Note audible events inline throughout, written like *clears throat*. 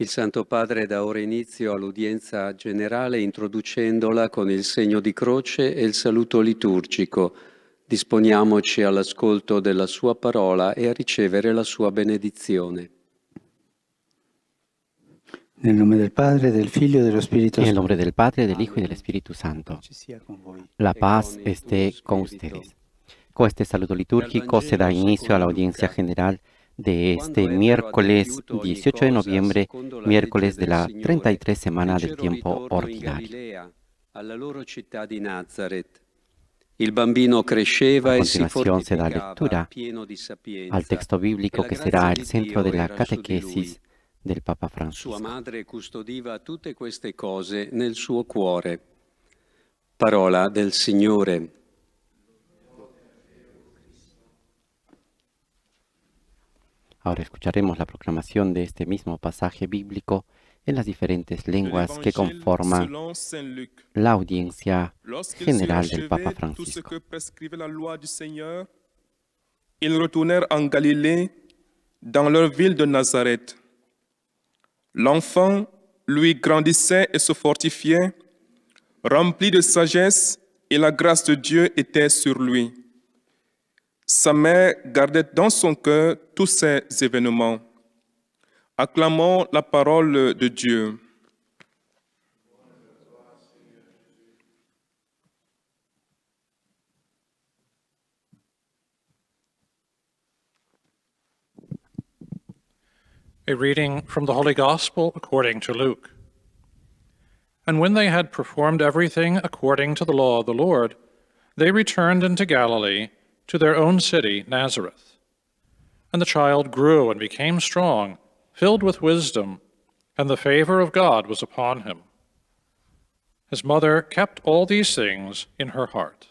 Il Santo Padre dà ora inizio all'udienza generale introducendola con il segno di croce e il saluto liturgico. Disponiamoci all'ascolto della Sua parola e a ricevere la Sua benedizione. Nel nome del Padre, del Figlio e dello Spirito Santo. Nel nombre del Padre, del Hijo y del Santo. La paz esté con ustedes. Con este saluto liturgico se da inizio all'udienza generale de este miércoles 18 de noviembre, miércoles de la 33 semana del tiempo ordinario. A continuación se da lectura al texto bíblico que será el centro de la catequesis del Papa Francisco. Parola del Signore. Ahora escucharemos la proclamation de ce même passage biblique en les différentes lenguas que conforman la générale du Papa Francisco. Ils retournèrent en Galilée, dans leur ville de Nazareth. L'enfant, lui, grandissait et se fortifiait, rempli de sagesse, et la grâce de Dieu était sur lui. Sa mère gardait dans son cœur tous ces événements. Acclamons la parole de Dieu. A reading from the Holy Gospel according to Luke. And when they had performed everything according to the law of the Lord, they returned into Galilee to their own city, Nazareth. And the child grew and became strong, filled with wisdom, and the favor of God was upon him. His mother kept all these things in her heart.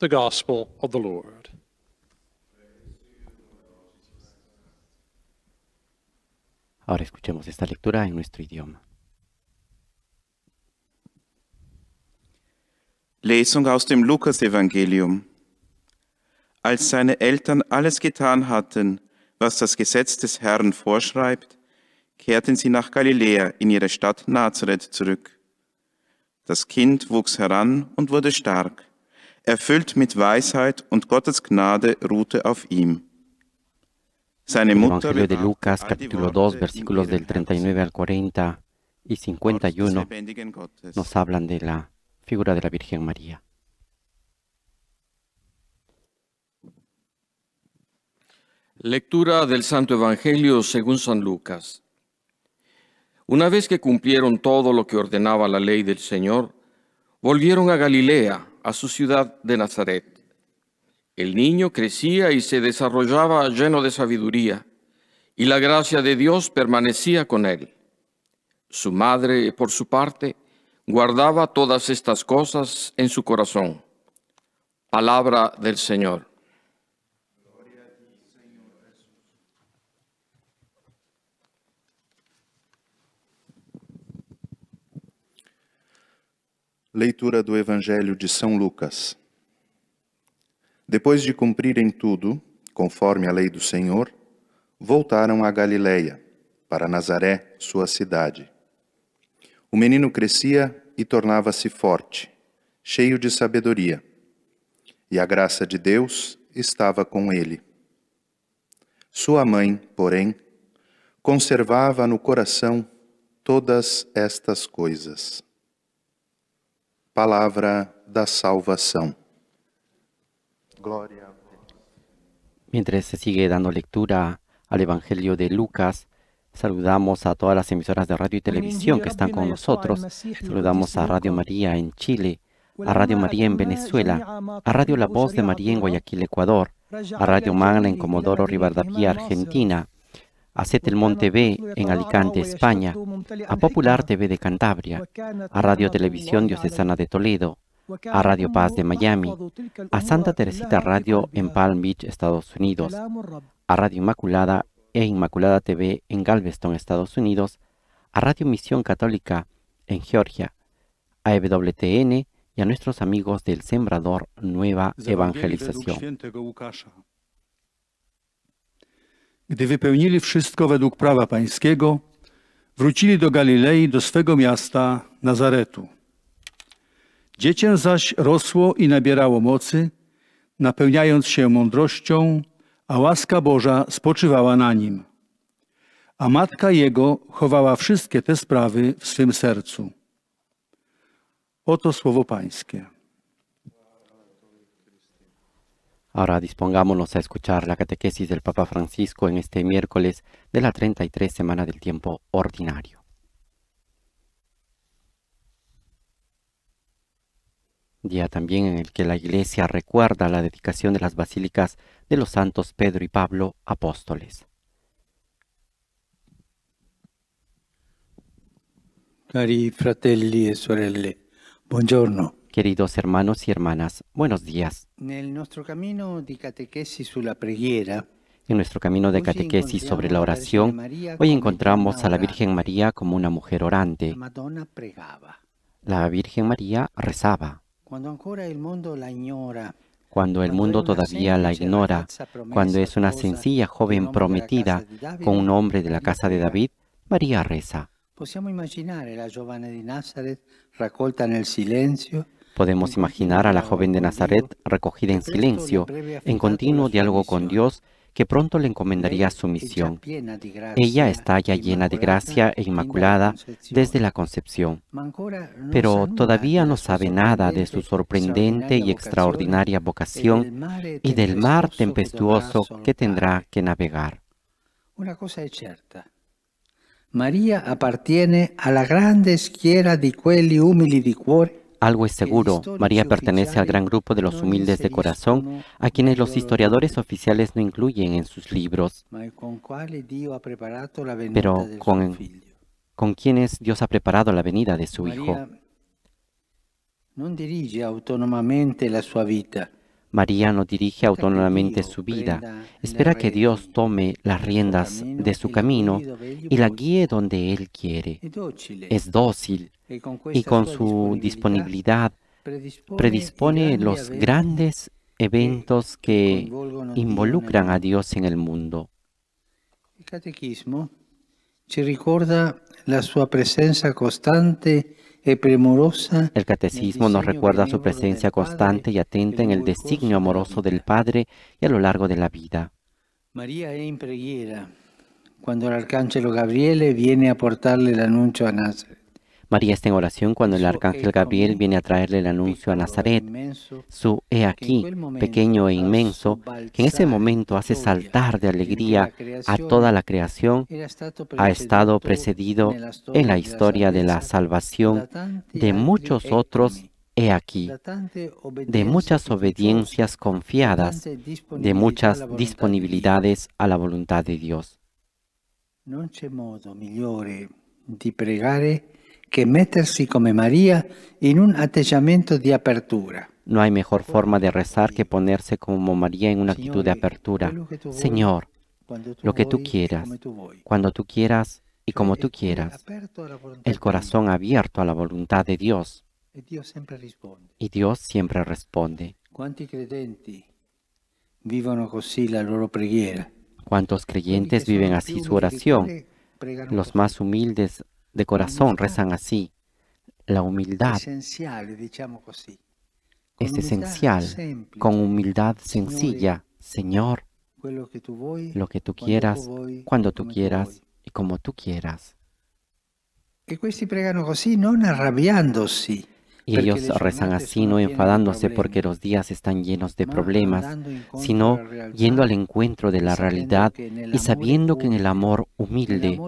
The Gospel of the Lord. Ahora escuchemos esta lectura en nuestro idioma. Lesung aus dem Lukasevangelium. als seine Eltern alles getan hatten, was das Gesetz des Herrn vorschreibt, kehrten sie nach Galiläa in ihre Stadt Nazareth zurück. Das Kind wuchs heran und wurde stark. Erfüllt mit Weisheit und Gottes Gnade ruhte auf ihm. Seine Mutter Evangelio de Lucas, capítulo 2, versículos del 39 al 40 y 51, nos hablan de la figura de la Virgen María. Lectura del Santo Evangelio según San Lucas. Una vez que cumplieron todo lo que ordenaba la ley del Señor, volvieron a Galilea, a su ciudad de Nazaret. El niño crecía y se desarrollaba lleno de sabiduría, y la gracia de Dios permanecía con él. Su madre, por su parte, guardaba todas estas cosas en su corazón. Palabra del Señor. Leitura do Evangelho de São Lucas. Depois de cumprirem tudo, conforme a lei do Senhor, voltaram a Galiléia, para Nazaré, sua cidade. O menino crescia e tornava-se forte, cheio de sabedoria, e a graça de Deus estava com ele. Sua mãe, porém, conservava no coração todas estas coisas. Palabra da Salvación. Gloria a Mientras se sigue dando lectura al Evangelio de Lucas, Saludamos a todas las emisoras de radio y televisión que están con nosotros. Saludamos a Radio María en Chile, a Radio María en Venezuela, a Radio La Voz de María en Guayaquil, Ecuador, a Radio Magna en Comodoro Rivadavia, Argentina, a monte TV en Alicante, España, a Popular TV de Cantabria, a Radio Televisión Diocesana de Toledo, a Radio Paz de Miami, a Santa Teresita Radio en Palm Beach, Estados Unidos, a Radio Inmaculada e Inmaculada TV en Galveston, Estados Unidos, a Radio Misión Católica en Georgia, a EWTN y a nuestros amigos del Sembrador Nueva Evangelización. gdy wypełnili wszystko według prawa pańskiego, wrócili do Galilei, do swego miasta Nazaretu. Dziecię zaś rosło i nabierało mocy, napełniając się mądrością, a łaska Boża spoczywała na nim. A matka jego chowała wszystkie te sprawy w swym sercu. Oto słowo Pańskie. Ahora dispongámonos a escuchar la catequesis del Papa Francisco en este miércoles de la 33 semana del tiempo ordinario. Día también en el que la Iglesia recuerda la dedicación de las basílicas de los santos Pedro y Pablo, apóstoles. Cari fratelli e sorelle, buongiorno. Queridos hermanos y hermanas, buenos días. En nuestro camino de catequesis sobre la oración, hoy encontramos a la Virgen María como una mujer orante. La Virgen María rezaba. Cuando el mundo todavía la ignora, cuando es una sencilla joven prometida con un hombre de la casa de David, María reza. imaginar a la de Nazaret recolta en el silencio, Podemos imaginar a la joven de Nazaret recogida en silencio, en continuo diálogo con Dios, que pronto le encomendaría su misión. Ella está ya llena de gracia e inmaculada desde la concepción, pero todavía no sabe nada de su sorprendente y extraordinaria vocación y del mar tempestuoso que tendrá que navegar. Una cosa es cierta. María appartiene la grande esquiera de quelli humili di cuore algo es seguro, María pertenece al gran grupo de los humildes de corazón, a quienes los historiadores oficiales no incluyen en sus libros, pero con, quienes Dios ha preparado la venida de su Hijo. no dirige autónomamente la vida. María no dirige autónomamente su vida, espera que Dios tome las riendas de su camino y la guíe donde Él quiere. Es dócil y con su disponibilidad predispone los grandes eventos que involucran a Dios en el mundo. El catequismo ci recuerda la su presencia constante el catecismo nos recuerda su presencia constante y atenta en el designio amoroso del Padre y a lo largo de la vida. María es en preghiera cuando el arcángel Gabriele viene a portarle el anuncio a Nazaret. María está en oración cuando el arcángel Gabriel viene a traerle el anuncio a Nazaret, su he aquí, pequeño e inmenso, que en ese momento hace saltar de alegría a toda la creación, ha estado precedido en la historia de la salvación de muchos otros He aquí, de muchas obediencias confiadas, de muchas disponibilidades a la voluntad de Dios. modo que meterse come María en un atellamiento de apertura. No hay mejor forma de rezar que ponerse como María en una actitud de apertura. Señor, lo que tú quieras, cuando tú quieras y como tú quieras. El corazón abierto a la voluntad de Dios. Y Dios siempre responde. ¿Cuántos creyentes viven así su oración? Los más humildes de corazón rezan así. La humildad es esencial. Con humildad sencilla, Señor, lo que tú quieras, cuando tú quieras y como tú quieras. Y questi así, no arrabiándose. Y ellos rezan así, no enfadándose porque los días están llenos de problemas, sino yendo al encuentro de la realidad y sabiendo que en el amor humilde,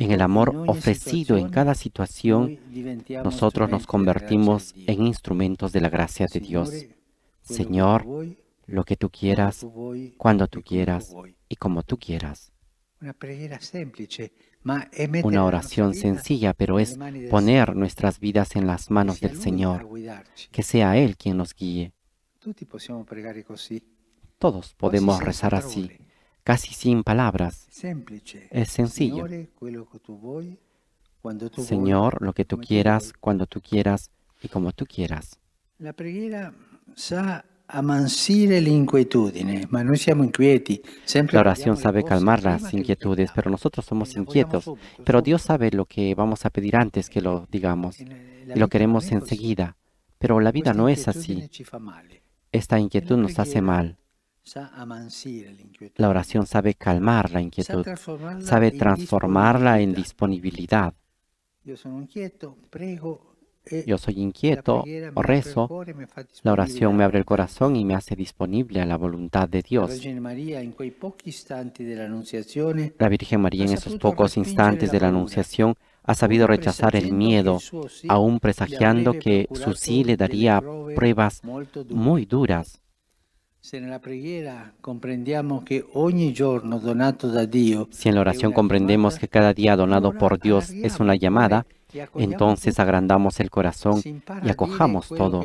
en el amor ofrecido en cada situación, nosotros nos convertimos en instrumentos de la gracia de Dios. Pues Señor, lo que tú quieras, cuando tú quieras y como tú quieras. Una una oración sencilla, pero es poner nuestras vidas en las manos del Señor, que sea Él quien nos guíe. Todos podemos rezar así, casi sin palabras. Es sencillo. Señor, lo que tú quieras, cuando tú quieras y como tú quieras. La la oración sabe calmar las inquietudes, pero nosotros somos inquietos. Pero Dios sabe lo que vamos a pedir antes que lo digamos y lo queremos enseguida. Pero la vida no es así. Esta inquietud nos hace mal. La oración sabe calmar la inquietud, sabe transformarla en disponibilidad. Yo soy inquieto, prego, eh, yo soy inquieto, rezo, la oración me abre el corazón y me hace disponible a la voluntad de Dios. La Virgen María en esos pocos instantes de la Anunciación ha sabido rechazar el miedo, aún presagiando que su sí le daría pruebas muy duras. Si en la oración comprendemos que cada día donado por Dios es una llamada, entonces agrandamos el corazón y acojamos todo.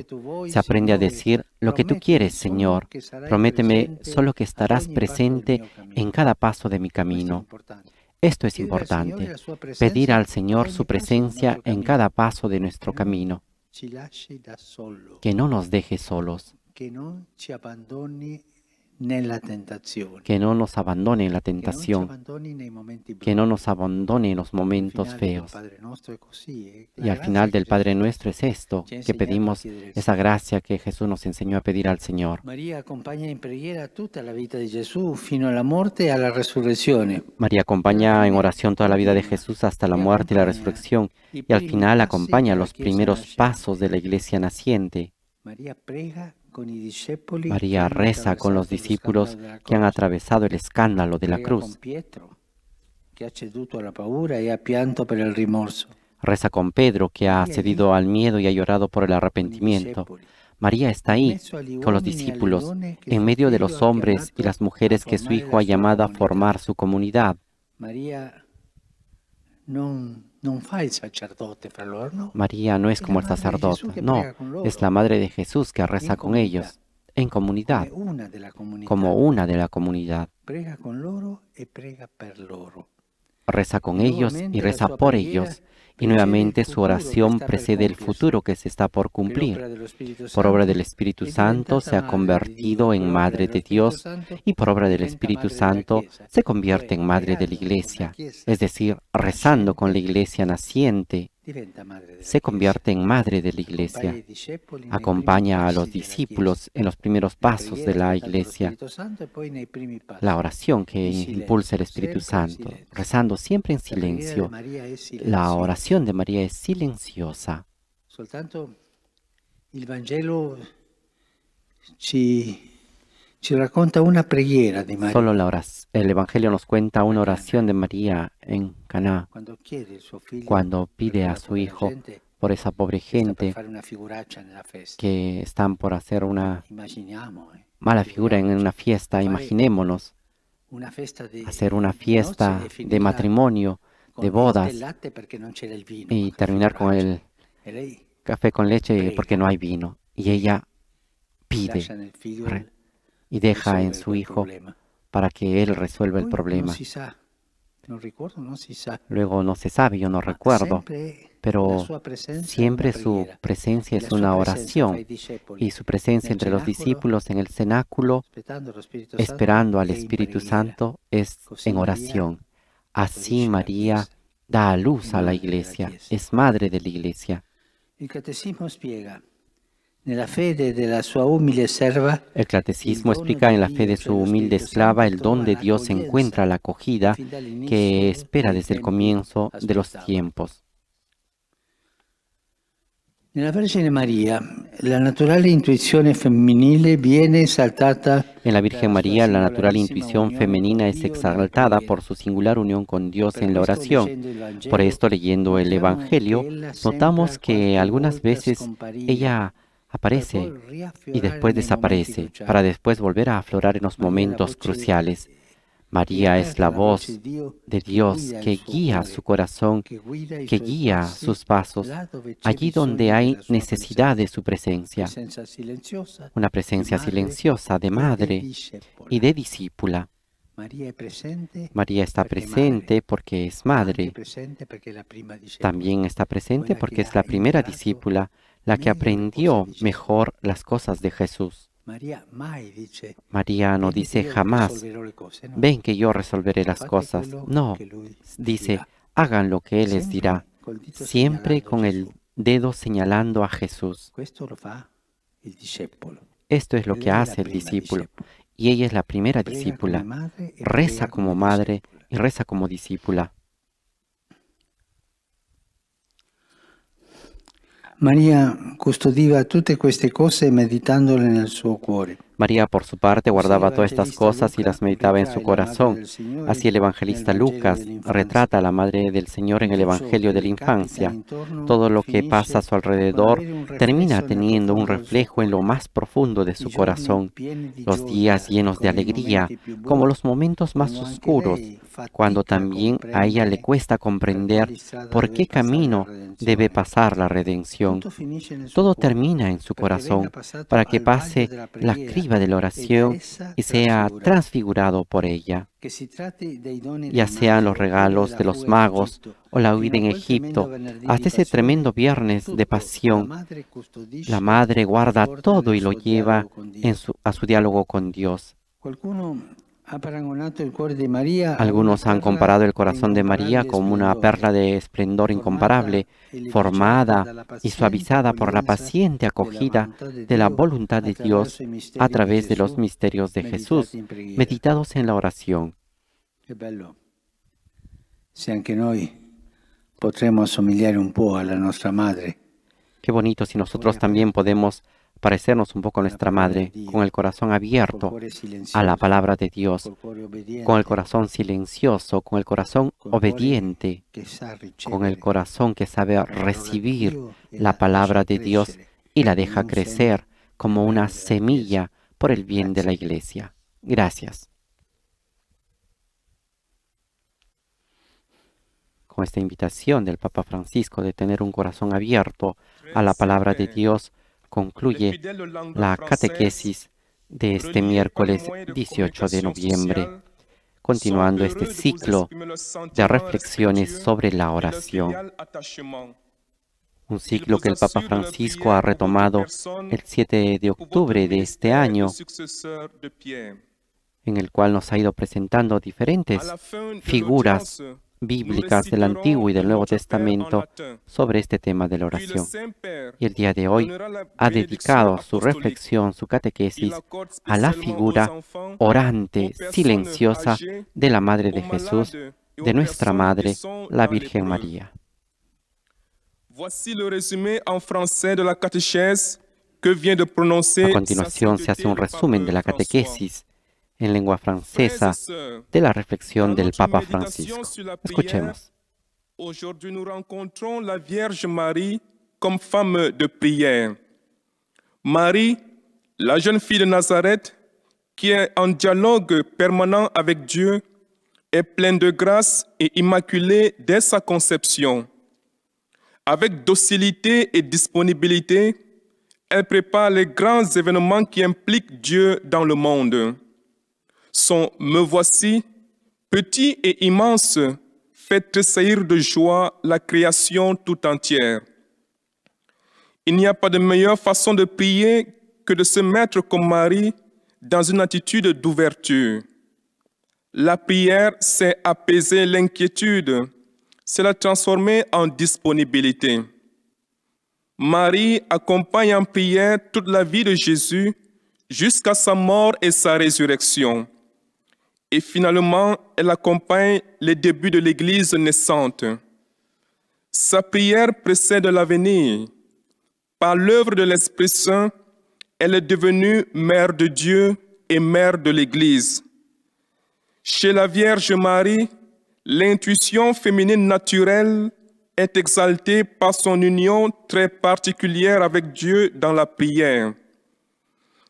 Se aprende a decir lo que tú quieres, Señor. Prométeme solo que estarás presente en cada paso de mi camino. Esto es importante, pedir al Señor su presencia en cada paso de nuestro camino, que no nos deje solos, que no nos abandone en la tentación, que no nos abandone en los momentos feos. Y al final del Padre Nuestro es esto, que pedimos esa gracia que Jesús nos enseñó a pedir al Señor. María acompaña en oración toda la vida de Jesús hasta la muerte y la resurrección, y al final acompaña los primeros pasos de la iglesia naciente. María prega María reza con los discípulos que han atravesado el escándalo de la cruz. Reza con Pedro, que ha cedido al miedo y ha llorado por el arrepentimiento. María está ahí, con los discípulos, en medio de los hombres y las mujeres que su Hijo ha llamado a formar su comunidad. María María no es como el sacerdote, no, es la madre de Jesús que reza con ellos, en comunidad, como una de la comunidad. Reza con ellos y reza por ellos y nuevamente su oración precede el futuro que se está por cumplir. Por obra del Espíritu Santo se ha convertido en Madre de Dios y por obra del Espíritu Santo se convierte en Madre de la Iglesia. Es decir, rezando con la Iglesia naciente se convierte en madre de la iglesia, acompaña a los discípulos en los primeros pasos de la iglesia, la oración que impulsa el Espíritu Santo, rezando siempre en silencio. La oración de María es silenciosa. el Evangelio racconta una Solo el Evangelio nos cuenta una oración de María en Caná cuando pide a su hijo por esa pobre gente que están por hacer una ¿eh? mala figura en una fiesta. Imaginémonos hacer una fiesta de matrimonio, de bodas y terminar con el café con leche porque no hay vino. Y ella pide y deja en su Hijo para que Él resuelva el problema. Luego no se sabe, yo no ah, recuerdo, pero siempre su presencia es una oración y su presencia entre los discípulos en el cenáculo, esperando al Espíritu Santo, es en oración. Así María da a luz a la iglesia, es madre de la iglesia. El catecismo explica el catecismo explica en la fe de su humilde esclava el don de Dios encuentra la acogida que espera desde el comienzo de los tiempos. En la Virgen María, la natural intuición viene exaltada. En la Virgen María, la natural intuición femenina es exaltada por su singular unión con Dios en la oración. Por esto, leyendo el Evangelio, notamos que algunas veces ella aparece y después desaparece, para después volver a aflorar en los momentos cruciales. María es la voz de Dios que guía su corazón, que guía sus pasos, allí donde hay necesidad de su presencia, una presencia silenciosa de madre y de discípula. María está presente porque es madre, también está presente porque es la primera discípula, la que aprendió mejor las cosas de Jesús. María no dice jamás, ven que yo resolveré las cosas. No, dice, hagan lo que Él les dirá, siempre con el dedo señalando a Jesús. Esto es lo que hace el discípulo. Y ella es la primera discípula. Reza como madre y reza como discípula. Maria custodiva tutte queste cose meditandole nel suo cuore. María, por su parte, guardaba todas estas cosas y las meditaba en su corazón. Así el evangelista Lucas retrata a la Madre del Señor en el Evangelio de la Infancia. Todo lo que pasa a su alrededor termina teniendo un reflejo en lo más profundo de su corazón. Los días llenos de alegría, como los momentos más oscuros, cuando también a ella le cuesta comprender por qué camino debe pasar la redención. Todo termina en su corazón para que pase la crisis de la oración y sea transfigurado por ella, ya sean los regalos de los magos o la huida en Egipto, hasta ese tremendo viernes de pasión, la madre guarda todo y lo lleva en su, a su diálogo con Dios. Algunos han comparado el corazón de María como una perla de esplendor incomparable, formada y suavizada por la paciente acogida de la voluntad de Dios a través de los misterios de Jesús, meditados en la oración. Si anche noi podremos un po' alla nuestra madre. Qué bonito si nosotros también podemos parecernos un poco a nuestra madre, con el corazón abierto a la palabra de Dios, con el corazón silencioso, con el corazón obediente, con el corazón que sabe recibir la palabra de Dios y la deja crecer como una semilla por el bien de la iglesia. Gracias. Con esta invitación del Papa Francisco de tener un corazón abierto a la palabra de Dios, concluye la catequesis de este miércoles 18 de noviembre, continuando este ciclo de reflexiones sobre la oración. Un ciclo que el Papa Francisco ha retomado el 7 de octubre de este año, en el cual nos ha ido presentando diferentes figuras bíblicas del Antiguo y del Nuevo Testamento sobre este tema de la oración. Y el día de hoy ha dedicado su reflexión, su catequesis, a la figura orante, silenciosa de la Madre de Jesús, de nuestra Madre, la Virgen María. A continuación se hace un resumen de la catequesis en langue française, euh, de la réflexion du Papa Francis. Aujourd'hui, nous rencontrons la Vierge Marie comme femme de prière. Marie, la jeune fille de Nazareth, qui est en dialogue permanent avec Dieu, est pleine de grâce et immaculée dès sa conception. Avec docilité et disponibilité, elle prépare les grands événements qui impliquent Dieu dans le monde. Son me voici, petit et immense, fait tressaillir de joie la création tout entière. Il n'y a pas de meilleure façon de prier que de se mettre comme Marie dans une attitude d'ouverture. La prière, c'est apaiser l'inquiétude, c'est la transformer en disponibilité. Marie accompagne en prière toute la vie de Jésus jusqu'à sa mort et sa résurrection et finalement elle accompagne les débuts de l'Église naissante. Sa prière précède l'avenir. Par l'œuvre de l'Esprit Saint, elle est devenue mère de Dieu et mère de l'Église. Chez la Vierge Marie, l'intuition féminine naturelle est exaltée par son union très particulière avec Dieu dans la prière.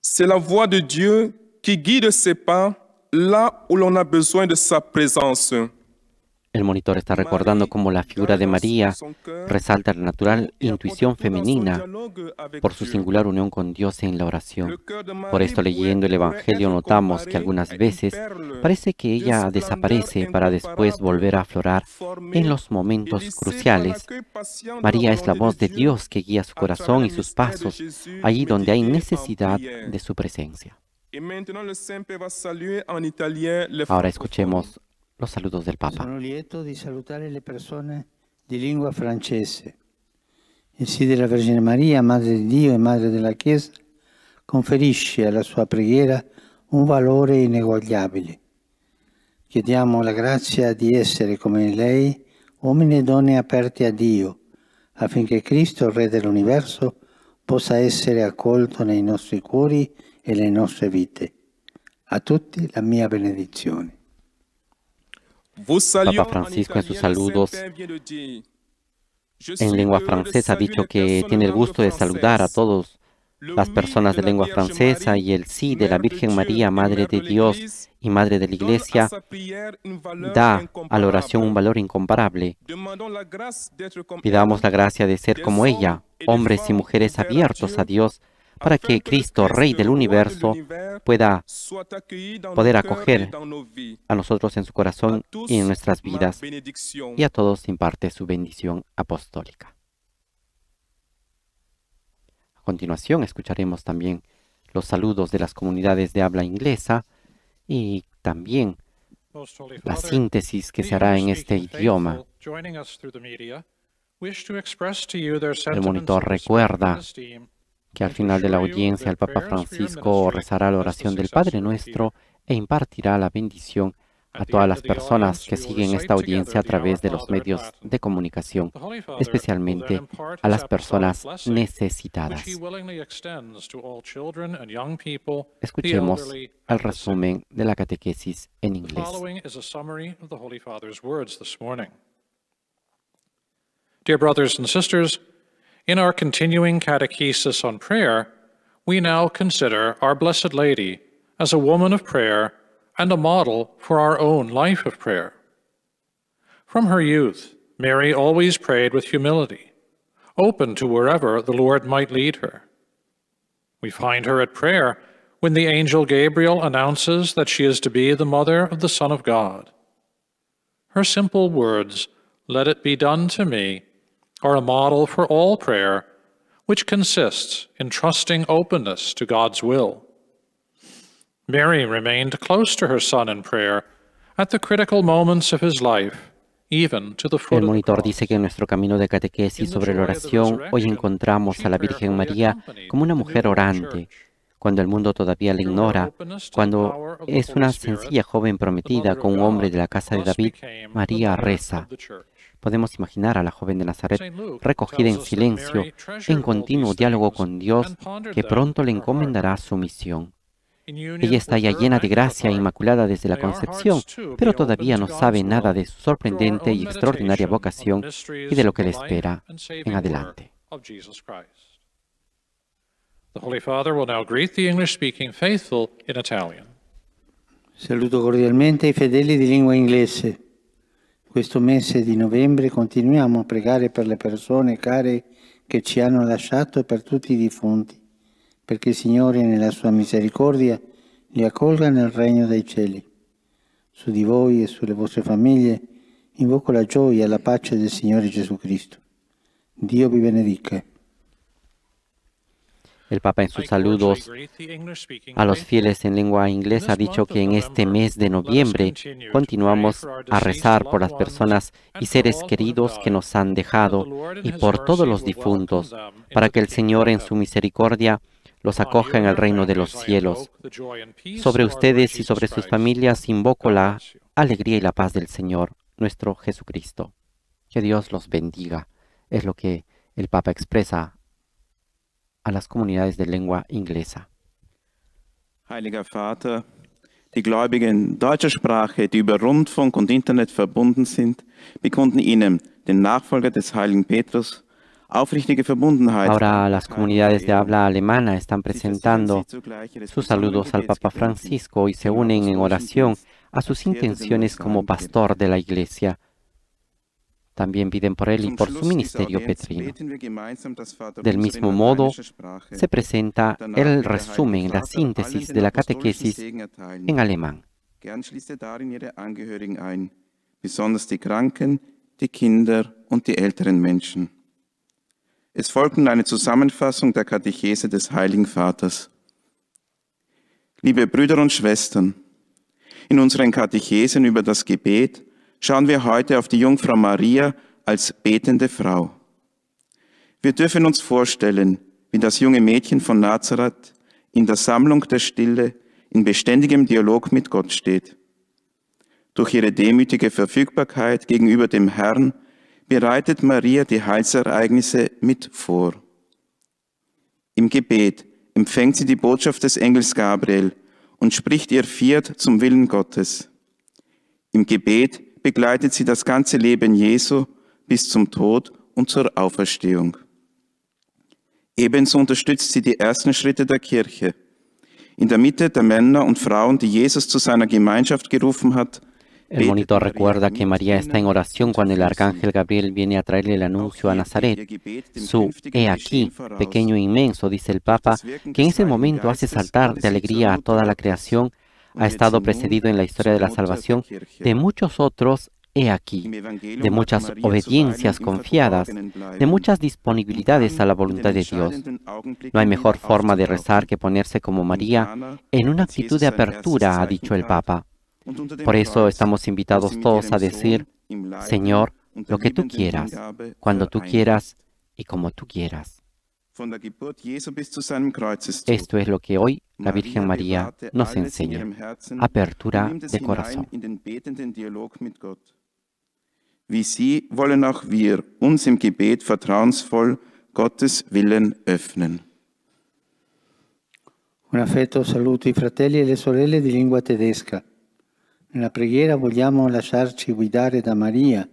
C'est la voix de Dieu qui guide ses pas El monitor está recordando cómo la figura de María resalta la natural intuición femenina por su singular unión con Dios en la oración. Por esto leyendo el Evangelio notamos que algunas veces parece que ella desaparece para después volver a aflorar en los momentos cruciales. María es la voz de Dios que guía su corazón y sus pasos allí donde hay necesidad de su presencia. Ahora escuchemos los saludos del Papa. Sono lieto di salutare le persone di lingua francese. Il sì della Vergine Maria, Madre di Dio e Madre della Chiesa, conferisce alla sua preghiera un valore ineguagliabile. Chiediamo la grazia di essere come lei, uomini e donne aperti a Dio, affinché Cristo, Re dell'universo, possa essere accolto nei nostri cuori e le nostre A todos, la mia benedizione. Papa Francisco en sus saludos en lengua francesa ha dicho que tiene el gusto de saludar a todos las personas de lengua francesa y el sí de la Virgen María, Madre de Dios y Madre de la Iglesia, da a la oración un valor incomparable. Pidamos la gracia de ser como ella, hombres y mujeres abiertos a Dios para que Cristo, Rey del universo, pueda poder acoger a nosotros en su corazón y en nuestras vidas, y a todos imparte su bendición apostólica. A continuación escucharemos también los saludos de las comunidades de habla inglesa y también la síntesis que se hará en este idioma. El monitor recuerda que al final de la audiencia el Papa Francisco rezará la oración del Padre Nuestro e impartirá la bendición a todas las personas que siguen esta audiencia a través de los medios de comunicación, especialmente a las personas necesitadas. Escuchemos el resumen de la catequesis en inglés. Dear brothers and sisters, In our continuing catechesis on prayer, we now consider our Blessed Lady as a woman of prayer and a model for our own life of prayer. From her youth, Mary always prayed with humility, open to wherever the Lord might lead her. We find her at prayer when the angel Gabriel announces that she is to be the mother of the Son of God. Her simple words, Let it be done to me, Mary remained close to her son prayer at the critical of his life. El monitor dice que en nuestro camino de catequesis sobre la oración hoy encontramos a la Virgen María como una mujer orante, cuando el mundo todavía la ignora, cuando es una sencilla joven prometida con un hombre de la casa de David, María reza. Podemos imaginar a la joven de Nazaret recogida en silencio, en continuo diálogo con Dios, que pronto le encomendará su misión. Ella está ya llena de gracia inmaculada desde la concepción, pero todavía no sabe nada de su sorprendente y extraordinaria vocación y de lo que le espera en adelante. Saludo cordialmente y fedeli de lengua inglesa. Questo mese di novembre continuiamo a pregare per le persone care che ci hanno lasciato e per tutti i defunti, perché il Signore nella sua misericordia li accolga nel regno dei cieli. Su di voi e sulle vostre famiglie invoco la gioia e la pace del Signore Gesù Cristo. Dio vi benedica. El Papa en sus saludos a los fieles en lengua inglesa ha dicho que en este mes de noviembre continuamos a rezar por las personas y seres queridos que nos han dejado y por todos los difuntos, para que el Señor en su misericordia los acoja en el reino de los cielos. Sobre ustedes y sobre sus familias invoco la alegría y la paz del Señor, nuestro Jesucristo. Que Dios los bendiga, es lo que el Papa expresa a las comunidades de lengua inglesa. Heiliger Vater, die Gläubigen deutscher Sprache, die über Rundfunk und Internet verbunden sind, bekunden Ihnen, den Nachfolger des heiligen Petrus, aufrichtige Verbundenheit. Ahora las comunidades de habla alemana están presentando sus saludos al Papa Francisco y se unen en oración a sus intenciones como pastor de la Iglesia. También piden por él y por su ministerio petrino. Del mismo modo, se presenta el resumen, la síntesis de la catequesis en alemán. Gern schließe darin besonders die Kranken, die Kinder und die älteren Menschen. Es folgten eine Zusammenfassung der Katechese des Heiligen Vaters. Liebe Brüder und Schwestern, in unseren Katechesen über das Gebet schauen wir heute auf die Jungfrau Maria als betende Frau. Wir dürfen uns vorstellen, wie das junge Mädchen von Nazareth in der Sammlung der Stille in beständigem Dialog mit Gott steht. Durch ihre demütige Verfügbarkeit gegenüber dem Herrn bereitet Maria die Heilsereignisse mit vor. Im Gebet empfängt sie die Botschaft des Engels Gabriel und spricht ihr Fiat zum Willen Gottes. Im Gebet begleitet sie das ganze Leben Jesu bis zum Tod und zur Auferstehung. Ebenso unterstützt sie die ersten Schritte der Kirche. In der Mitte der Männer und Frauen, die Jesus zu seiner Gemeinschaft gerufen hat, El monitor recuerda que María está en oración cuando el arcángel Gabriel viene a traerle el anuncio a Nazaret. Su he aquí, pequeño e inmenso, dice el Papa, que en ese momento hace saltar de alegría a toda la creación ha estado precedido en la historia de la salvación de muchos otros he aquí, de muchas obediencias confiadas, de muchas disponibilidades a la voluntad de Dios. No hay mejor forma de rezar que ponerse como María en una actitud de apertura, ha dicho el Papa. Por eso estamos invitados todos a decir, Señor, lo que tú quieras, cuando tú quieras y como tú quieras. Esto es lo que hoy la Virgen María nos enseña. Apertura de corazón. Wie sie wollen auch wir uns im Gebet vertrauensvoll Gottes Willen öffnen. Un affetto saluto i fratelli e le sorelle di lingua tedesca. Nella preghiera vogliamo lasciarci guidare da Maria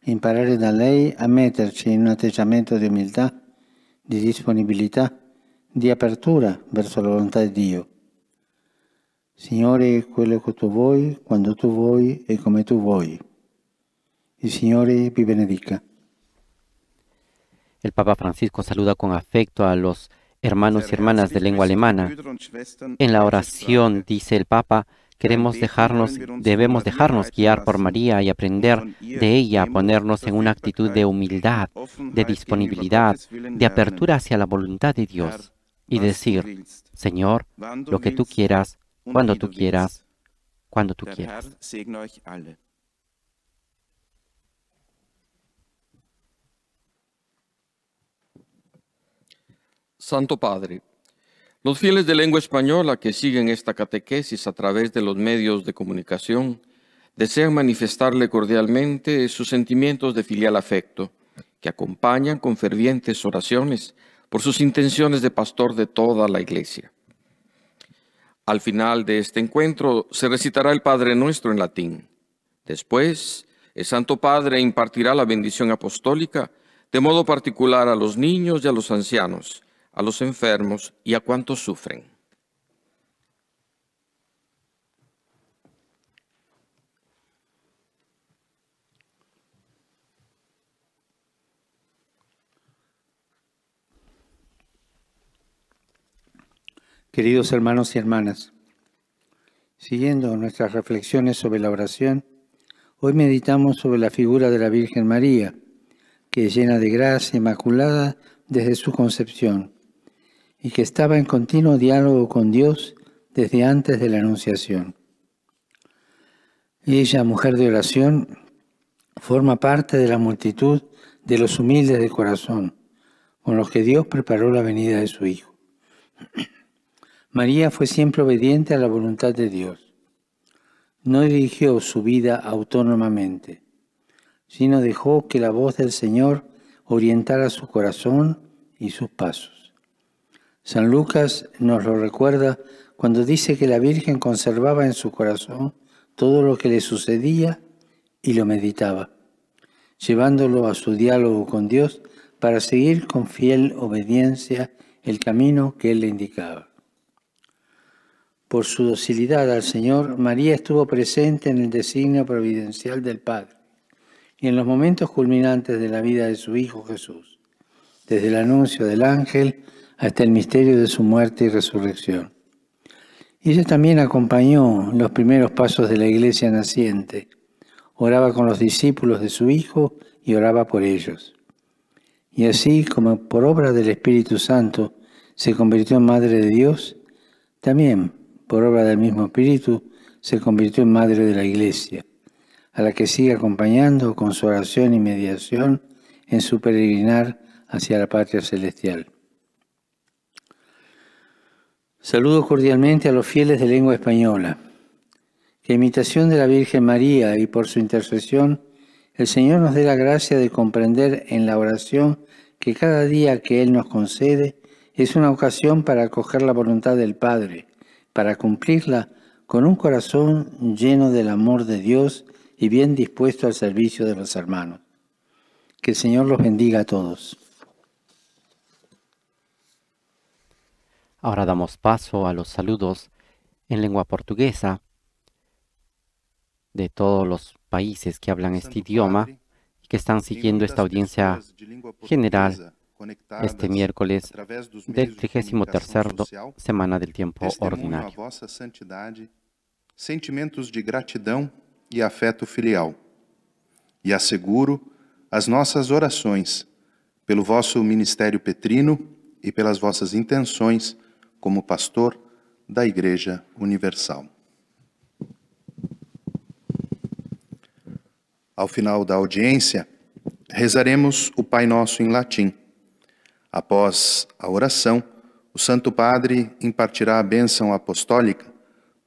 e imparare da lei a metterci in un atteggiamento di umiltà de disponibilidad, de apertura verso la voluntad de Dios. Signore, quello che tu vuoi, quando tu vuoi e come tu vuoi. Il Señor, vi benedica. El Papa Francisco saluda con afecto a los hermanos y hermanas de lengua alemana. En la oración dice el Papa, Queremos dejarnos, debemos dejarnos guiar por María y aprender de ella, ponernos en una actitud de humildad, de disponibilidad, de apertura hacia la voluntad de Dios y decir, Señor, lo que tú quieras, cuando tú quieras, cuando tú quieras. Santo Padre, los fieles de lengua española que siguen esta catequesis a través de los medios de comunicación desean manifestarle cordialmente sus sentimientos de filial afecto, que acompañan con fervientes oraciones por sus intenciones de pastor de toda la iglesia. Al final de este encuentro se recitará el Padre Nuestro en latín. Después, el Santo Padre impartirá la bendición apostólica de modo particular a los niños y a los ancianos, a los enfermos y a cuantos sufren. Queridos hermanos y hermanas, siguiendo nuestras reflexiones sobre la oración, hoy meditamos sobre la figura de la Virgen María, que es llena de gracia inmaculada desde su concepción y que estaba en continuo diálogo con Dios desde antes de la Anunciación. Ella, mujer de oración, forma parte de la multitud de los humildes de corazón, con los que Dios preparó la venida de su Hijo. *clears throat* María fue siempre obediente a la voluntad de Dios. No dirigió su vida autónomamente, sino dejó que la voz del Señor orientara su corazón y sus pasos. San Lucas nos lo recuerda cuando dice que la Virgen conservaba en su corazón todo lo que le sucedía y lo meditaba, llevándolo a su diálogo con Dios para seguir con fiel obediencia el camino que Él le indicaba. Por su docilidad al Señor, María estuvo presente en el designio providencial del Padre y en los momentos culminantes de la vida de su Hijo Jesús, desde el anuncio del ángel hasta el misterio de su muerte y resurrección. Ella también acompañó los primeros pasos de la iglesia naciente, oraba con los discípulos de su Hijo y oraba por ellos. Y así como por obra del Espíritu Santo se convirtió en Madre de Dios, también por obra del mismo Espíritu se convirtió en Madre de la Iglesia, a la que sigue acompañando con su oración y mediación en su peregrinar hacia la patria celestial. Saludo cordialmente a los fieles de lengua española. Que imitación de la Virgen María y por su intercesión, el Señor nos dé la gracia de comprender en la oración que cada día que Él nos concede es una ocasión para acoger la voluntad del Padre, para cumplirla con un corazón lleno del amor de Dios y bien dispuesto al servicio de los hermanos. Que el Señor los bendiga a todos. Ahora damos paso a los saludos en lengua portuguesa de todos los países que hablan este idioma y que están siguiendo esta audiencia general este miércoles del 33 semana del tiempo ordinario. Sentimentos de gratidão e afeto filial. E asseguro as nossas orações pelo vosso ministério petrino e pelas vossas intenções como pastor da Igreja Universal. Ao final da audiência, rezaremos o Pai Nosso em latim. Após a oração, o Santo Padre impartirá a bênção apostólica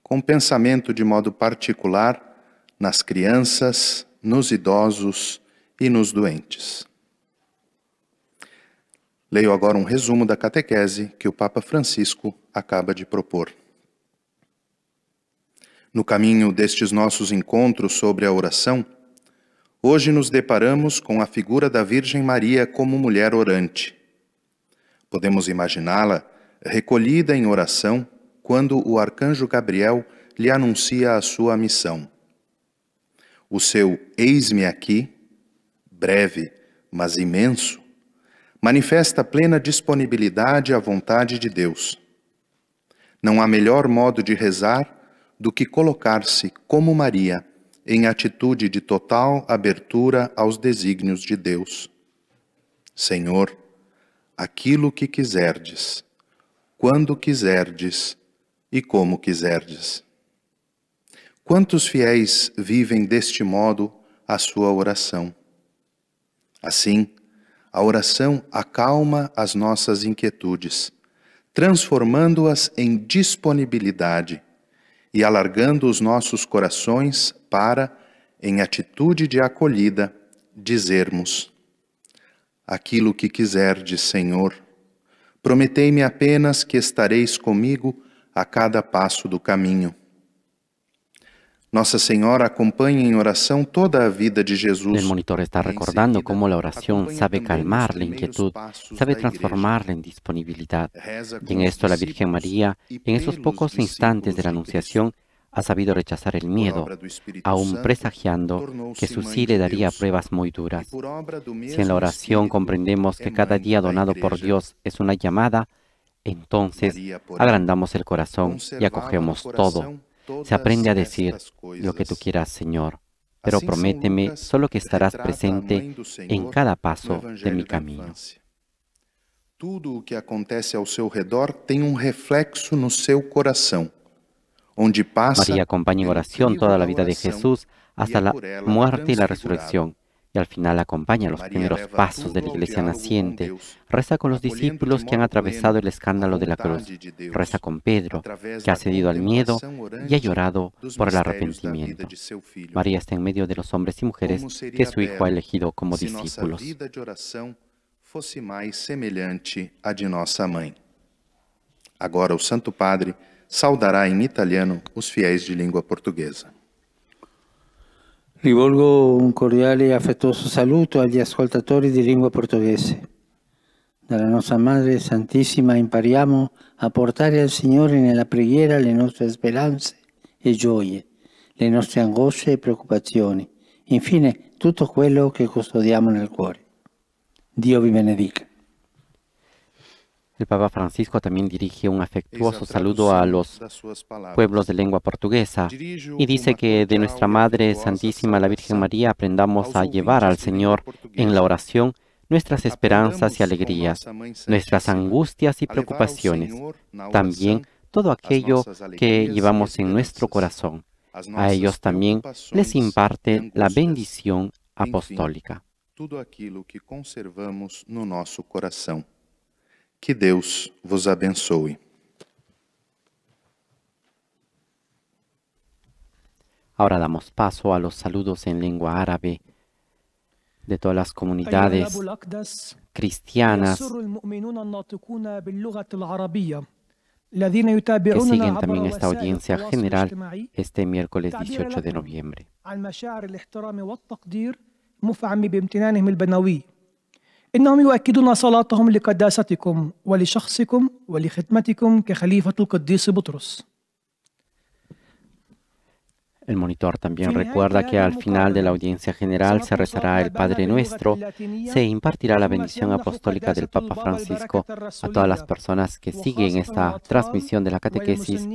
com pensamento de modo particular nas crianças, nos idosos e nos doentes. Leio agora um resumo da catequese que o Papa Francisco acaba de propor. No caminho destes nossos encontros sobre a oração, hoje nos deparamos com a figura da Virgem Maria como mulher orante. Podemos imaginá-la recolhida em oração quando o arcanjo Gabriel lhe anuncia a sua missão. O seu eis-me aqui, breve, mas imenso, manifesta plena disponibilidade à vontade de Deus. Não há melhor modo de rezar do que colocar-se, como Maria, em atitude de total abertura aos desígnios de Deus. Senhor, aquilo que quiserdes, quando quiserdes e como quiserdes. Quantos fiéis vivem deste modo a sua oração? Assim, a oração acalma as nossas inquietudes, transformando-as em disponibilidade e alargando os nossos corações para, em atitude de acolhida, dizermos: Aquilo que quiserdes, Senhor, prometei-me apenas que estareis comigo a cada passo do caminho. Nuestra Señora acompaña en em oración toda la vida de Jesús. El monitor está em recordando cómo la oración sabe calmar la inquietud, sabe transformarla en disponibilidad. Y en esto la Virgen María, en esos pocos instantes de la Anunciación, ha sabido rechazar el miedo, aún presagiando que su sí le daría pruebas muy duras. Si en la oración comprendemos que cada día donado por Dios es una llamada, entonces agrandamos el corazón y acogemos todo se aprende a decir lo que tú quieras, Señor, pero prométeme solo que estarás presente en cada paso de mi camino. Tudo que acontece ao seu redor tem un um reflexo no seu coração, María acompañe en oración toda la vida de Jesús e hasta la muerte y la resurrección y al final acompaña los primeros pasos de la iglesia naciente. Reza con los discípulos que han atravesado el escándalo de la cruz. Reza con Pedro, que ha cedido al miedo y ha llorado por el arrepentimiento. María está en medio de los hombres y mujeres que su Hijo ha elegido como discípulos. fosse mais de mãe. Agora o Santo Padre saudará en em italiano los fiéis de língua portuguesa. Rivolgo un cordiale e affettuoso saluto agli ascoltatori di lingua portoghese. Dalla nostra Madre Santissima impariamo a portare al Signore nella preghiera le nostre speranze e gioie, le nostre angosce e preoccupazioni, infine tutto quello che custodiamo nel cuore. Dio vi benedica. El Papa Francisco también dirige un afectuoso saludo a los pueblos de lengua portuguesa y dice que de nuestra Madre Santísima la Virgen María aprendamos a llevar al Señor en la oración nuestras esperanzas y alegrías, nuestras angustias y preocupaciones, también todo aquello que llevamos en nuestro corazón. A ellos también les imparte la bendición apostólica. Todo aquello que conservamos no nuestro corazón. Que Dios vos abençoe. Ahora damos paso a los saludos en lengua árabe de todas las comunidades cristianas que siguen también esta audiencia general este miércoles 18 de noviembre. El monitor también recuerda que al final de la audiencia general se rezará el Padre Nuestro, se impartirá la bendición apostólica del Papa Francisco a todas las personas que siguen esta transmisión de la catequesis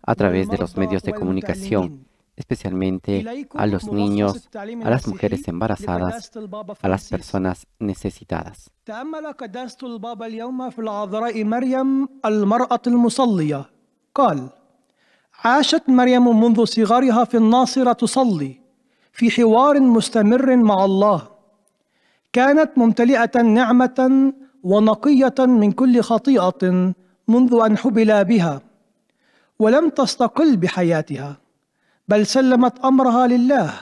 a través de los medios de comunicación especialmente a los niños, a las mujeres embarazadas, a las personas necesitadas. تأمل قداسة البابا اليوم في العذراء مريم المرأة المصلية قال عاشت مريم منذ صغرها في الناصرة تصلي في حوار مستمر مع الله كانت ممتلئة نعمة ونقية من كل خطيئة منذ أن حبل بها ولم تستقل بحياتها بل سلمت امرها لله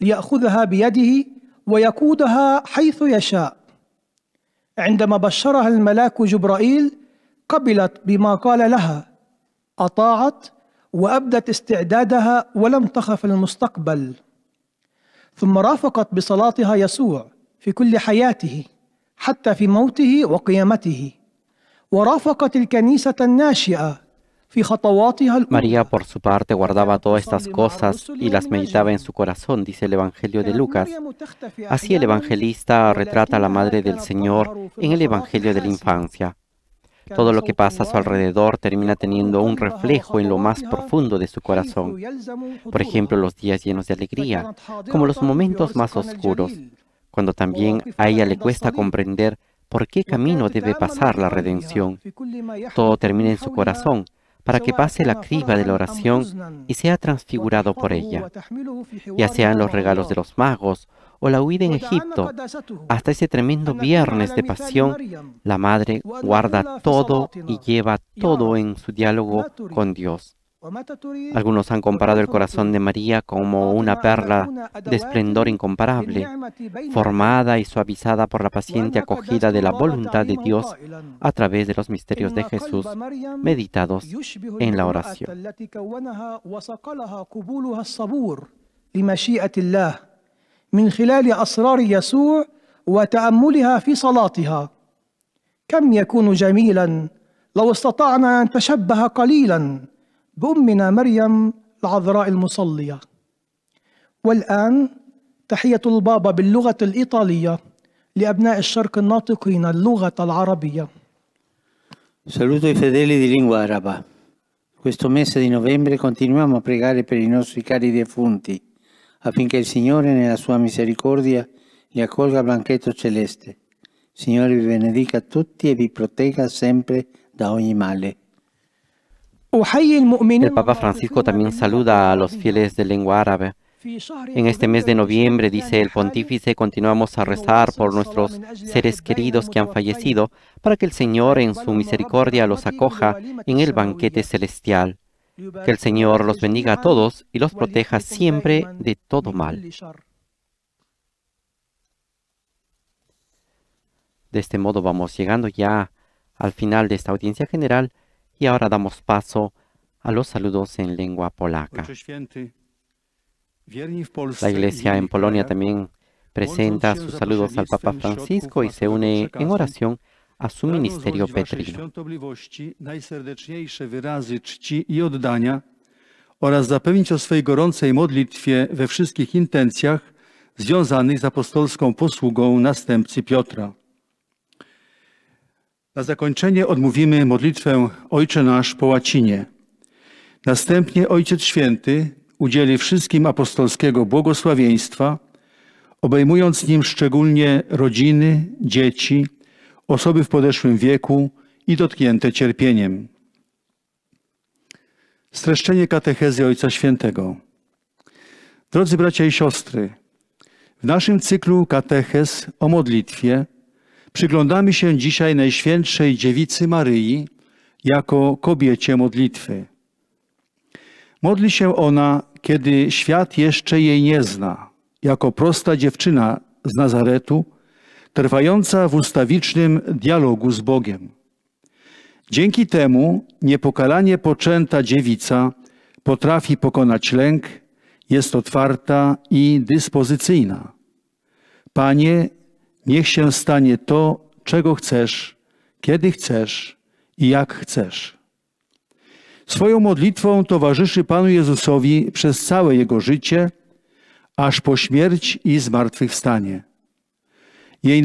لياخذها بيده ويقودها حيث يشاء عندما بشرها الملاك جبرائيل قبلت بما قال لها اطاعت وابدت استعدادها ولم تخف المستقبل ثم رافقت بصلاتها يسوع في كل حياته حتى في موته وقيامته ورافقت الكنيسه الناشئه María, por su parte, guardaba todas estas cosas y las meditaba en su corazón, dice el Evangelio de Lucas. Así el evangelista retrata a la Madre del Señor en el Evangelio de la Infancia. Todo lo que pasa a su alrededor termina teniendo un reflejo en lo más profundo de su corazón. Por ejemplo, los días llenos de alegría, como los momentos más oscuros, cuando también a ella le cuesta comprender por qué camino debe pasar la redención. Todo termina en su corazón para que pase la criba de la oración y sea transfigurado por ella, ya sean los regalos de los magos o la huida en Egipto, hasta ese tremendo viernes de pasión, la madre guarda todo y lleva todo en su diálogo con Dios. Algunos han comparado el corazón de María como una perla de esplendor incomparable, formada y suavizada por la paciente acogida de la voluntad de Dios a través de los misterios de Jesús meditados en la oración. بأمنا مريم العذراء المصلية والآن تحية البابا باللغة الإيطالية لأبناء الشرق الناطقين اللغة العربية Saluto i fedeli di lingua araba. Questo mese di novembre continuiamo a pregare per i nostri cari defunti, affinché il Signore nella sua misericordia li accolga al banchetto celeste. Signore vi benedica tutti e vi protegga sempre da ogni male. El Papa Francisco también saluda a los fieles de lengua árabe. En este mes de noviembre, dice el pontífice, continuamos a rezar por nuestros seres queridos que han fallecido, para que el Señor en su misericordia los acoja en el banquete celestial. Que el Señor los bendiga a todos y los proteja siempre de todo mal. De este modo vamos llegando ya al final de esta audiencia general. Y ahora damos paso a los saludos en lengua polaca. La iglesia en Polonia también presenta sus saludos al Papa Francisco y se une en oración a su ministerio petrino. oraz zapewnić o swej gorącej modlitwie we wszystkich intencjach związanych z apostolską posługą następcy Piotra. Na zakończenie odmówimy modlitwę Ojcze nasz po łacinie. Następnie Ojciec Święty udzieli wszystkim apostolskiego błogosławieństwa, obejmując nim szczególnie rodziny, dzieci, osoby w podeszłym wieku i dotknięte cierpieniem. Streszczenie katechezy Ojca Świętego. Drodzy bracia i siostry, w naszym cyklu kateches o modlitwie – Przyglądamy się dzisiaj Najświętszej Dziewicy Maryi jako kobiecie modlitwy. Modli się ona, kiedy świat jeszcze jej nie zna, jako prosta dziewczyna z Nazaretu, trwająca w ustawicznym dialogu z Bogiem. Dzięki temu niepokalanie poczęta dziewica potrafi pokonać lęk, jest otwarta i dyspozycyjna. Panie, Niech się stanie to, czego chcesz, kiedy chcesz i jak chcesz. Swoją modlitwą towarzyszy Panu Jezusowi przez całe jego życie, aż po śmierć i zmartwychwstanie. El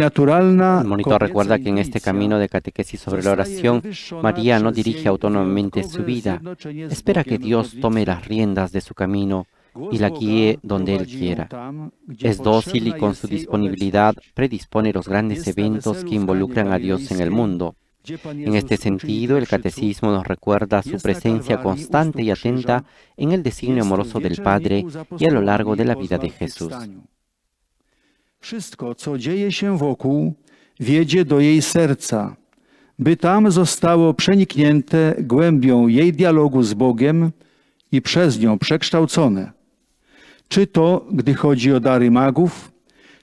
monitor recuerda que en este camino de catequesis sobre la oración, María no dirige autónomamente su vida. Espera que Dios tome las riendas de su camino y la guíe donde Él quiera. Es dócil y con su disponibilidad predispone los grandes eventos que involucran a Dios en el mundo. En este sentido, el catecismo nos recuerda su presencia constante y atenta en el designio amoroso del Padre y a lo largo de la vida de Jesús. Wszystko, co dzieje się wokół, wiedzie do jej serca, by tam zostało przeniknięte głębią jej dialogu z Bogiem i przez nią przekształcone. Czy to, gdy chodzi o dary magów,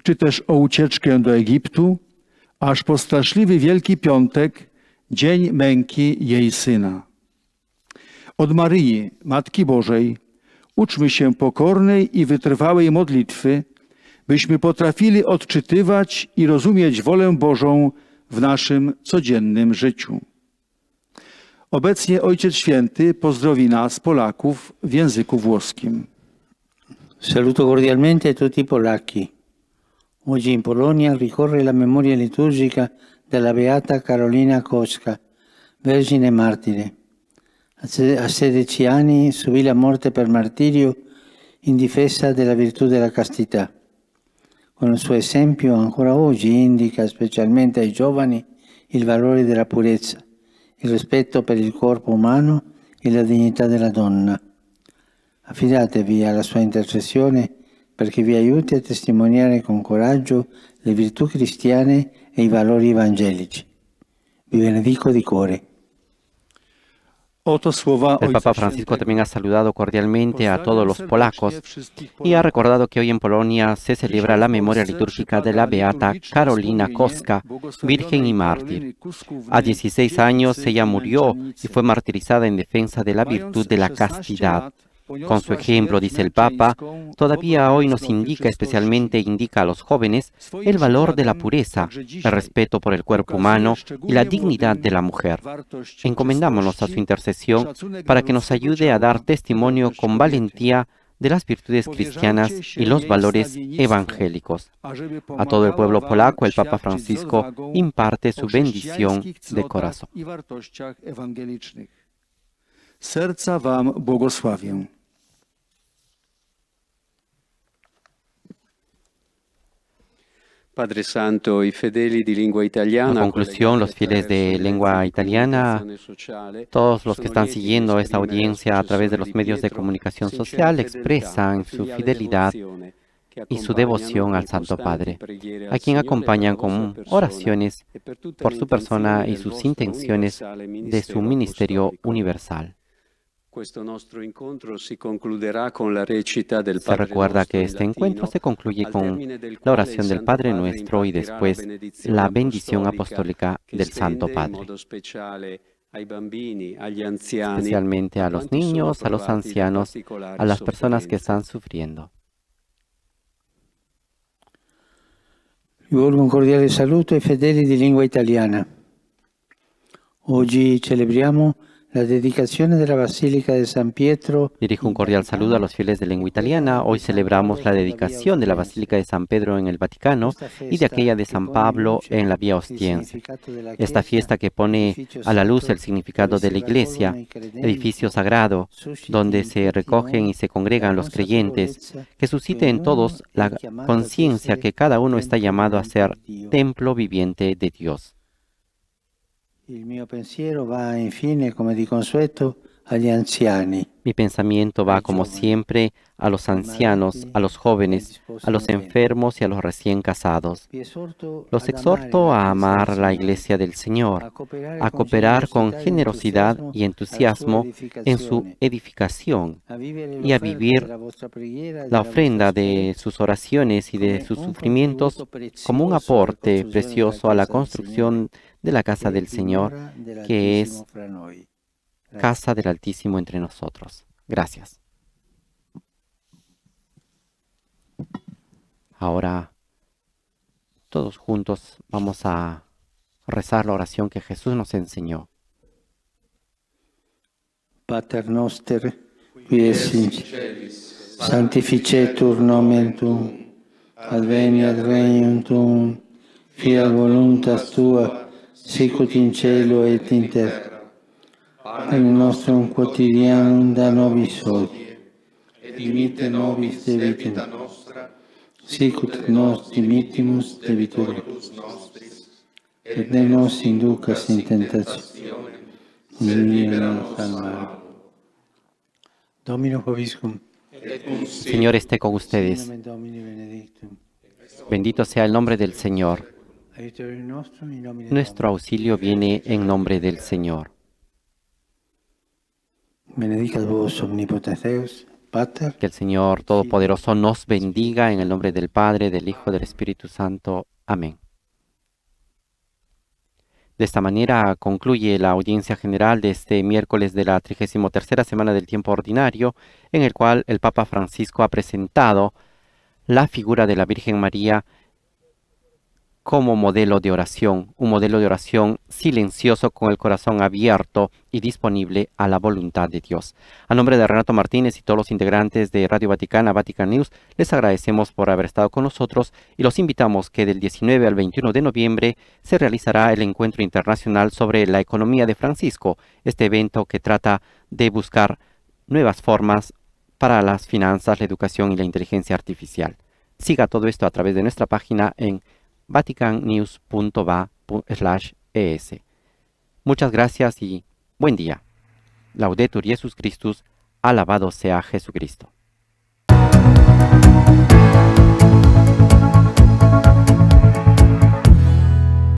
czy też o ucieczkę do Egiptu, aż po straszliwy Wielki Piątek, dzień męki jej syna. Od Maryi, Matki Bożej, uczmy się pokornej i wytrwałej modlitwy, byśmy potrafili odczytywać i rozumieć wolę Bożą w naszym codziennym życiu. Obecnie Ojciec Święty pozdrowi nas, Polaków, w języku włoskim. Saluto cordialmente tutti i polacchi. Oggi in Polonia ricorre la memoria liturgica della beata Carolina Koska, vergine martire. A 16 anni subì la morte per martirio in difesa della virtù della castità. Con il suo esempio ancora oggi indica specialmente ai giovani il valore della purezza, il rispetto per il corpo umano e la dignità della donna. a alla sua intercessione perché vi ayude a testimoniar con coraggio le virtù cristiane y e los valori evangelici. Vi benedico de cuore. El Papa Francisco también ha saludado cordialmente a todos los polacos y ha recordado que hoy en Polonia se celebra la memoria litúrgica de la beata Carolina Koska, virgen y mártir. A 16 años ella murió y fue martirizada en defensa de la virtud de la castidad. Con su ejemplo, dice el Papa, todavía hoy nos indica, especialmente indica a los jóvenes, el valor de la pureza, el respeto por el cuerpo humano y la dignidad de la mujer. Encomendámonos a su intercesión para que nos ayude a dar testimonio con valentía de las virtudes cristianas y los valores evangélicos. A todo el pueblo polaco, el Papa Francisco imparte su bendición de corazón. Serca En conclusión, los fieles de lengua italiana, todos los que están siguiendo esta audiencia a través de los medios de comunicación social, expresan su fidelidad y su devoción al Santo Padre, a quien acompañan con oraciones e por su persona y sus intenciones de su ministerio universal. Se recuerda que este encuentro se concluye con la oración del Padre Nuestro y después la bendición apostólica del Santo Padre, especialmente a los niños, a los ancianos, a las personas que están sufriendo. un fedeli lengua italiana. Las dedicaciones de la Basílica de San Pietro. Dirijo un cordial saludo a los fieles de lengua italiana. Hoy celebramos la dedicación de la Basílica de San Pedro en el Vaticano y de aquella de San Pablo en la Vía Ostiense. Esta fiesta que pone a la luz el significado de la Iglesia, edificio sagrado, donde se recogen y se congregan los creyentes, que suscite en todos la conciencia que cada uno está llamado a ser templo viviente de Dios. Il mio pensiero va infine, come di consueto, Mi pensamiento va como siempre a los ancianos, a los jóvenes, a los enfermos y a los recién casados. Los exhorto a amar la iglesia del Señor, a cooperar con generosidad y entusiasmo en su edificación y a vivir la ofrenda de sus oraciones y de sus sufrimientos como un aporte precioso a la construcción de la casa del Señor, que es casa del Altísimo entre nosotros. Gracias. Ahora, todos juntos vamos a rezar la oración que Jesús nos enseñó. Pater noster, qui es in celis, sanctificetur nomen tuum, adveniat regnum tuum, fiat voluntas tua, sicut in cielo et in en nuestro quotidiano da nobis odio, et dimite nobis debita nostra, sicut nos dimittimus debitoribus et ne nos inducas in tentazione, sed libera Domino Señor esté con ustedes. Bendito sea el nombre del Señor. Nuestro auxilio viene en nombre del Señor vos, Pater. Que el Señor Todopoderoso nos bendiga en el nombre del Padre, del Hijo, del Espíritu Santo. Amén. De esta manera concluye la audiencia general de este miércoles de la 33 semana del tiempo ordinario, en el cual el Papa Francisco ha presentado la figura de la Virgen María como modelo de oración, un modelo de oración silencioso con el corazón abierto y disponible a la voluntad de Dios. A nombre de Renato Martínez y todos los integrantes de Radio Vaticana, Vatican News, les agradecemos por haber estado con nosotros y los invitamos que del 19 al 21 de noviembre se realizará el encuentro internacional sobre la economía de Francisco, este evento que trata de buscar nuevas formas para las finanzas, la educación y la inteligencia artificial. Siga todo esto a través de nuestra página en vaticannewsva Muchas gracias y buen día. Laudetur Jesus Christus, alabado sea Jesucristo.